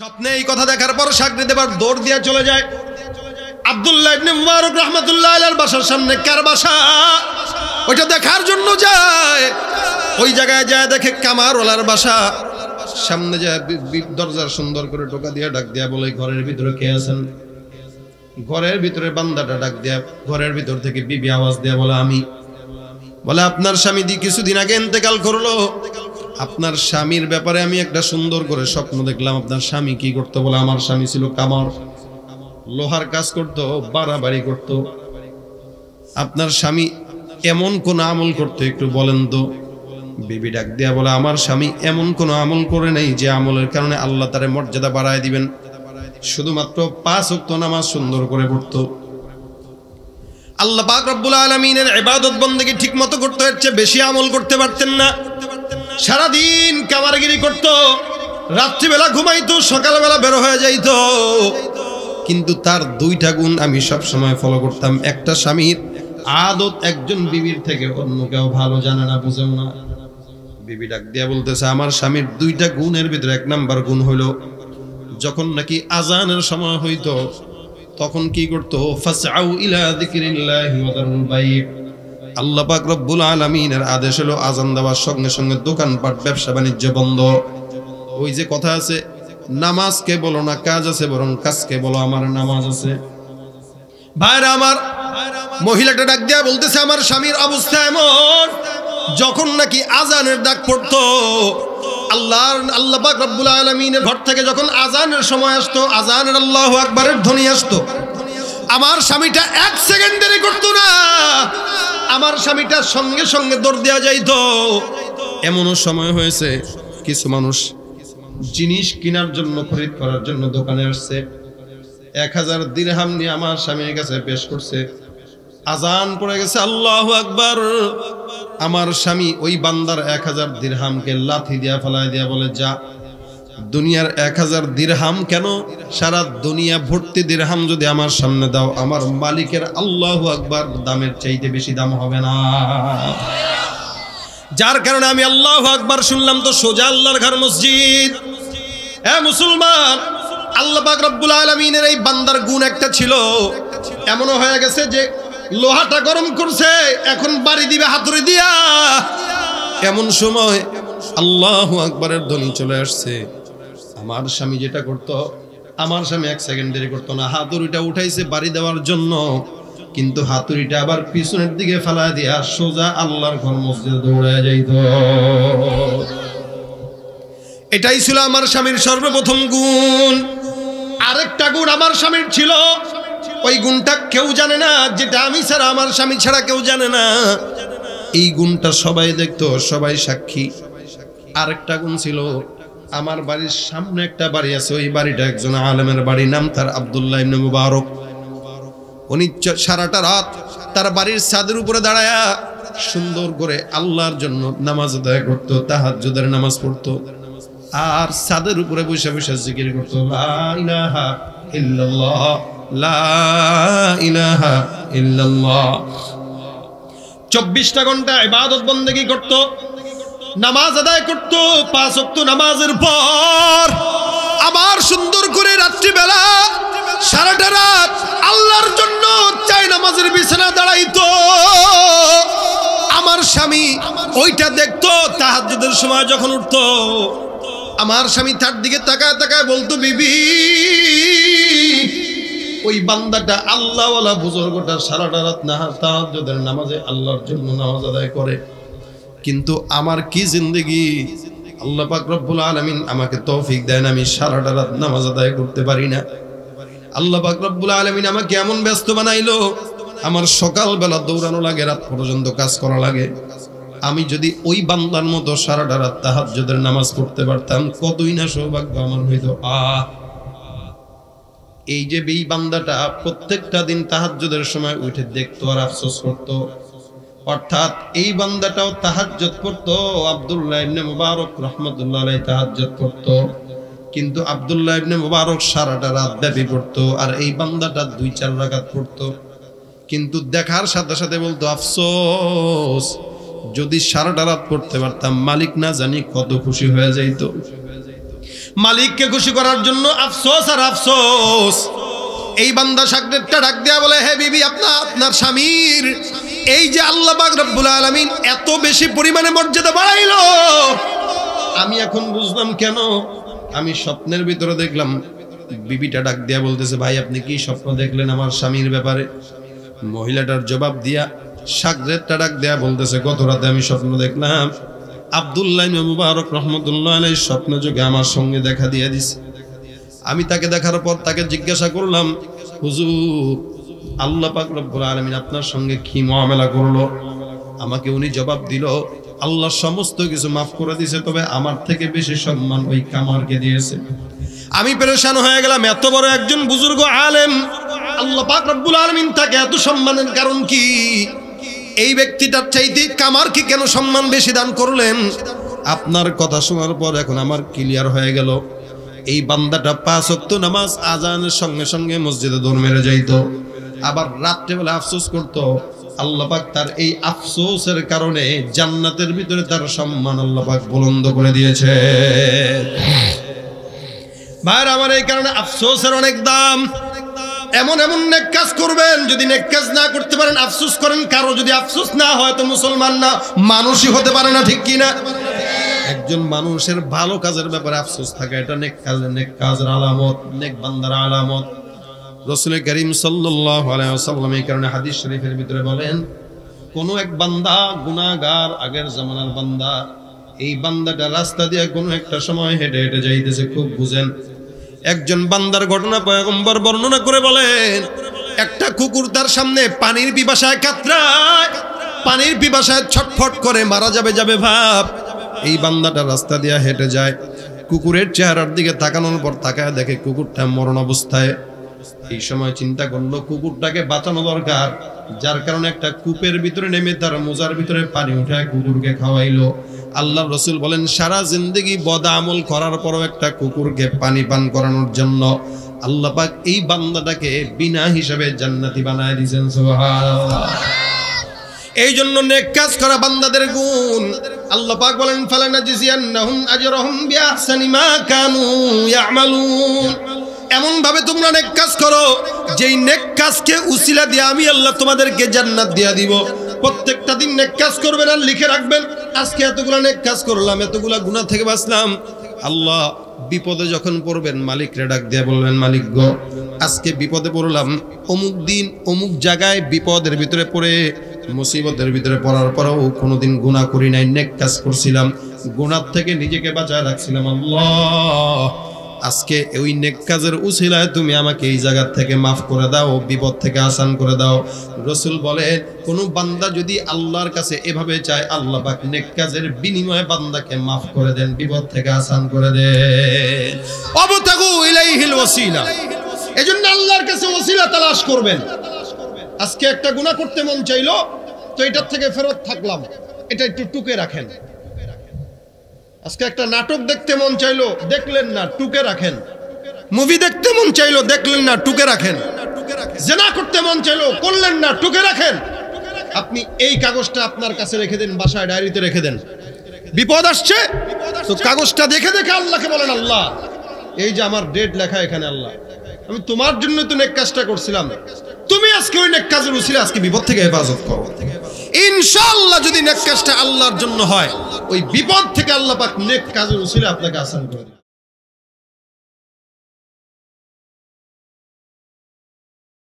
স্বপ্নে এই কথা দেখার পর সাকরি দেবার দৌড় দিয়ে চলে যায় আবদুল্লাহ ইবনে মুবারক রহমাতুল্লাহ আলাইহির বাসার সামনে কার বাসা ওইটা দেখার জন্য যায় ওই জায়গায় যায় দেখে কামারওয়ালার বাসা সামনে যায় দরজার সুন্দর করে টোকা দিয়ে ডাক দিয়া বলে ঘরের ভিতরে কে আছেন ঘরের ভিতরে বান্দাটা ডাক দিয়া ঘরের ভিতর থেকে বিবি আওয়াজ দেয়া বলে আমি বলে আপনার স্বামী দি কিছুদিন আগে ইন্তেকাল করলো আপনার স্বামীর ব্যাপারে আমি একটা সুন্দর করে স্বপ্ন দেখলাম আপনার স্বামী কি করতো বলে আমার স্বামী ছিল কামার লোহার কাজ করতো বাড়াবাড়ি করতো আপনার স্বামী এমন কোন আমল করতো একটু বলেন তো বিবি ডাক দেয়া বলে আমার স্বামী এমন কোনো আমল করে নেই যে আমলের কারণে আল্লাহ তার মর্যাদা বাড়ায় দিবেন শুধুমাত্র পাঁচ উক্ত নামাজ সুন্দর করে পড়ত আল্লাহ পাক রব্বুল আলমিনের এবাদত বন্দীকে ঠিক মতো করতে হচ্ছে বেশি আমল করতে পারতেন না সারাদিন কামারগিরি করত রাত্রিবেলা ঘুমাইতো সকালবেলা বের হয়ে যাইত কিন্তু তার দুইটা গুণ আমি সব সময় ফলো করতাম একটা স্বামীর আদত একজন বিবির থেকে অন্য কেউ ভালো জানে না বুঝেও না বিবি ডাক দিয়া বলতেছে আমার স্বামীর দুইটা গুণের ভিতরে এক নাম্বার গুণ হইল যখন নাকি আজানের সময় হইতো তখন কি করতো ফাসাউ ইলা যিকরিল্লাহি ওয়া দারুল বাইত আল্লাহ পাক রব্বুল আলমিনের আদেশ হলো আজান দেওয়ার সঙ্গে সঙ্গে দোকানপাট ব্যবসা বাণিজ্য বন্ধ ওই যে কথা আছে নামাজকে বলো না কাজ আছে বরং কাজকে বলো আমার নামাজ আছে ভাইরা আমার মহিলাটা ডাক দেওয়া বলতেছে আমার স্বামীর অবস্থা এমন যখন নাকি আজানের ডাক পড়তো আল্লাহর আল্লাহ পাক রব্বুল আলমিনের ঘর থেকে যখন আজানের সময় আসতো আজানের আল্লাহ আকবরের ধ্বনি আসতো আমার স্বামীটা এক সেকেন্ডেরই করতো না আমার স্বামীটার সঙ্গে সঙ্গে দৌড় দেওয়া যাইত এমনও সময় হয়েছে কিছু মানুষ জিনিস কেনার জন্য খরিদ করার জন্য দোকানে আসছে এক হাজার দিরহাম নিয়ে আমার স্বামীর কাছে পেশ করছে আজান পড়ে গেছে আল্লাহ আকবর আমার স্বামী ওই বান্দার এক হাজার দিরহামকে লাথি দিয়া ফেলায় দিয়া বলে যা দুনিয়ার এক হাজার দীর্হাম কেন সারা দুনিয়া ভর্তি দীর্হাম যদি আমার সামনে দাও আমার মালিকের আল্লাহ আকবার দামের চাইতে বেশি দাম হবে না যার কারণে আমি আল্লাহ আকবার শুনলাম তো সোজা আল্লাহর ঘর মসজিদ হ্যাঁ মুসলমান আল্লাহ রব্বুল আলমিনের এই বান্দার গুণ একটা ছিল এমনও হয়ে গেছে যে লোহাটা গরম করছে এখন বাড়ি দিবে হাতুড়ি দিয়া এমন সময় আল্লাহ আকবরের ধ্বনি চলে আসছে তোমার স্বামী যেটা করতো আমার স্বামী এক সেকেন্ড দেরি করতো না হাতুড়িটা উঠাইছে বাড়ি দেওয়ার জন্য কিন্তু হাতুড়িটা আবার পিছনের দিকে ফেলা দিয়া সোজা আল্লাহর ঘর মসজিদে দৌড়ায় যাইত এটাই ছিল আমার স্বামীর সর্বপ্রথম গুণ আরেকটা গুণ আমার স্বামীর ছিল ওই গুণটা কেউ জানে না যেটা আমি ছাড়া আমার স্বামী ছাড়া কেউ জানে না এই গুণটা সবাই দেখতো সবাই সাক্ষী আরেকটা গুণ ছিল আমার বাড়ির সামনে একটা বাড়ি আছে ওই বাড়িটা একজন আলমের বাড়ি নাম তার আবদুল্লাহ ইবনে মুবারক উনি সারাটা রাত তার বাড়ির ছাদের উপরে দাঁড়ায়া সুন্দর করে আল্লাহর জন্য নামাজ আদায় করতো তাহাজ্জুদের নামাজ পড়তো আর ছাদের উপরে বসে বসে জিকির করতো লা চব্বিশটা ঘন্টা ইবাদত বন্দেগি করতো নামাজ আদায় করত পাঁচ অক্ত নামাজের পর আমার সুন্দর করে রাত্রিবেলা সারাটা রাত আল্লাহর জন্য চাই নামাজের বিছানা দাঁড়াইত আমার স্বামী ওইটা দেখতো তাহাজুদের সময় যখন উঠত আমার স্বামী তার দিকে তাকায় তাকায় বলতো বিবি ওই বান্দাটা আল্লাহওয়ালা বুজুর্গটা সারাটা রাত নাহাজ তাহাজুদের নামাজে আল্লাহর জন্য নামাজ আদায় করে কিন্তু আমার কি জিন্দগি আল্লাহ পাক রব্বুল আলমিন আমাকে তৌফিক দেন আমি সারাটা রাত নামাজ আদায় করতে পারি না আল্লাহ পাক রব্বুল আলমিন আমাকে এমন ব্যস্ত বানাইলো আমার সকালবেলা দৌড়ানো লাগে রাত পর্যন্ত কাজ করা লাগে আমি যদি ওই বান্দার মতো সারাটা রাত তাহাজ্জুদের নামাজ করতে পারতাম কতই না সৌভাগ্য আমার হইত আহ এই যে বেই বান্দাটা প্রত্যেকটা দিন তাহাজ্জুদের সময় উঠে দেখতো আর আফসোস করতো অর্থাৎ এই বান্দাটাও তাহাজ্জত করত আবদুল্লাহ ইবনে মুবারক রহমতুল্লাহ আলাই তাহাজ্জত করত কিন্তু আবদুল্লাহ ইবনে মুবারক সারাটা রাত ব্যাপী পড়ত আর এই বান্দাটা দুই চার রাগাত পড়ত কিন্তু দেখার সাথে সাথে বলতো আফসোস যদি সারাটা রাত পড়তে পারতাম মালিক না জানি কত খুশি হয়ে যাইতো মালিককে খুশি করার জন্য আফসোস আর আফসোস এই বান্দা সাকরেটটা ডাক দেয়া বলে হে বিবি আপনার আপনার স্বামীর এই যে আল্লাহ রব্বুল আলমিন এত বেশি পরিমাণে মর্যাদা বাড়াইল আমি এখন বুঝলাম কেন আমি স্বপ্নের ভিতরে দেখলাম বিবিটা ডাক দিয়া বলতেছে ভাই আপনি কি স্বপ্ন দেখলেন আমার স্বামীর ব্যাপারে মহিলাটার জবাব দিয়া সাকরেরটা ডাক দেয়া বলতেছে গত রাতে আমি স্বপ্ন দেখলাম আবদুল্লাহ মুবারক রহমতুল্লাহ আলাই স্বপ্ন যোগে আমার সঙ্গে দেখা দিয়ে দিছে আমি তাকে দেখার পর তাকে জিজ্ঞাসা করলাম হুজুর আল্লাহ পাক রব্বুল আলমিন আপনার সঙ্গে কি মহামেলা করলো আমাকে উনি জবাব দিল আল্লাহ সমস্ত কিছু মাফ করে দিয়েছে তবে আমার থেকে বেশি সম্মান ওই কামারকে দিয়েছে আমি পরেশান হয়ে গেলাম এত বড় একজন বুজুর্গ আলেম আল্লাহ পাক রব্বুল আলমিন তাকে এত সম্মানের কারণ কি এই ব্যক্তিটার চাইতে কামারকে কেন সম্মান বেশি দান করলেন আপনার কথা শোনার পর এখন আমার ক্লিয়ার হয়ে গেল এই বান্দাটা পাঁচ অক্ত নামাজ আজানের সঙ্গে সঙ্গে মসজিদে দৌড় মেরে যাইতো আবার রাত্রে রাত্রেবেলা আফসোস করত আল্লাপাক তার এই আফসোসের কারণে জান্নাতের ভিতরে তার সম্মান আল্লাপাক বুলন্দ করে দিয়েছে ভাইর আমার এই কারণে আফসোসের অনেক দাম এমন এমন নেক কাজ করবেন যদি নেক কাজ না করতে পারেন আফসোস করেন কারো যদি আফসোস না হয় তো মুসলমান না মানুষই হতে পারে না ঠিক কিনা একজন মানুষের ভালো কাজের ব্যাপারে আফসোস থাকে এটা নেক কাজ নেক কাজের আলামত নেক বান্দার আলামত রসুল করিম সাল্লাই এই কারণে হাদিস শরীফের ভিতরে বলেন কোন এক বান্দা গুনাগার আগের জমানার বান্দা এই বান্দাটা রাস্তা দিয়ে কোনো একটা সময় হেঁটে হেঁটে যাইতেছে খুব বুঝেন একজন বান্দার ঘটনা পয়গম্বর বর্ণনা করে বলেন একটা কুকুর তার সামনে পানির পিপাসায় কাতরায় পানির পিপাসায় ছটফট করে মারা যাবে যাবে ভাব এই বান্দাটা রাস্তা দিয়ে হেঁটে যায় কুকুরের চেহারার দিকে তাকানোর পর তাকায় দেখে কুকুরটা মরণ অবস্থায় এই সময় চিন্তা করলো কুকুরটাকে বাঁচানো দরকার যার কারণে একটা কূপের ভিতরে নেমে তার মোজার ভিতরে পানি উঠায় কুকুরকে খাওয়াইলো আল্লাহ রসুল বলেন সারা জিন্দগি বদা আমল করার পরও একটা কুকুরকে পানি পান করানোর জন্য আল্লাহ পাক এই বান্দাটাকে বিনা হিসাবে জান্নাতি বানায় দিয়েছেন এই জন্য নেক কাজ করা বান্দাদের গুণ আল্লাহ পাক বলেন ফালানা জিসিয়ান্নাহুম আজরাহুম বিআহসানি মা কানু ইয়ামালুন এমনভাবে তোমরা নেক কাজ করো যেই নেক কাজকে উসিলা দিয়ে আমি আল্লাহ তোমাদেরকে জান্নাত দিয়া দিব প্রত্যেকটা দিন নেক কাজ করবেন আর লিখে রাখবেন আজকে এতগুলা নেক কাজ করলাম এতগুলা গুণা থেকে বাঁচলাম আল্লাহ বিপদে যখন পড়বেন মালিকরে ডাক দিয়ে বলবেন মালিক গ আজকে বিপদে পড়লাম অমুক দিন অমুক জায়গায় বিপদের ভিতরে পড়ে মুসিবতের ভিতরে পড়ার পরেও কোনোদিন গুণা করি নাই নেক কাজ করছিলাম গুণার থেকে নিজেকে বাঁচায় রাখছিলাম আল্লাহ আজকে ওই নেক কাজের উছিলায় তুমি আমাকে এই জায়গা থেকে মাফ করে দাও বিপদ থেকে আসান করে দাও রসুল বলে কোনো বান্দা যদি আল্লাহর কাছে এভাবে চায় আল্লাহ পাক নেক কাজের বিনিময়ে বান্দাকে মাফ করে দেন বিপদ থেকে আসান করে দেন অবতাগু ইলাইহিল ওসিলা এজন্য আল্লাহর কাছে ওসিলা তালাশ করবেন আজকে একটা গুণা করতে মন চাইলো তো এটার থেকে ফেরত থাকলাম এটা একটু টুকে রাখেন আজকে একটা নাটক দেখতে মন চাইলো দেখলেন না টুকে রাখেন মুভি দেখতে মন চাইলো দেখলেন না টুকে রাখেন জেনা করতে মন চাইলো করলেন না টুকে রাখেন আপনি এই কাগজটা আপনার কাছে রেখে দেন বাসায় ডায়েরিতে রেখে দেন বিপদ আসছে তো কাগজটা দেখে দেখে আল্লাহকে বলেন আল্লাহ এই যে আমার ডেট লেখা এখানে আল্লাহ আমি তোমার জন্য তো নেক কাজটা করছিলাম তুমি আজকে ওই নেক কাজের উচিলে আজকে বিপদ থেকে হেফাজত করো ইনশাআল্লাহ যদি নেক কাজটা আল্লাহর জন্য হয় ওই বিপদ থেকে আল্লাপাক নেক কাজের উচিলে আপনাকে আসান করে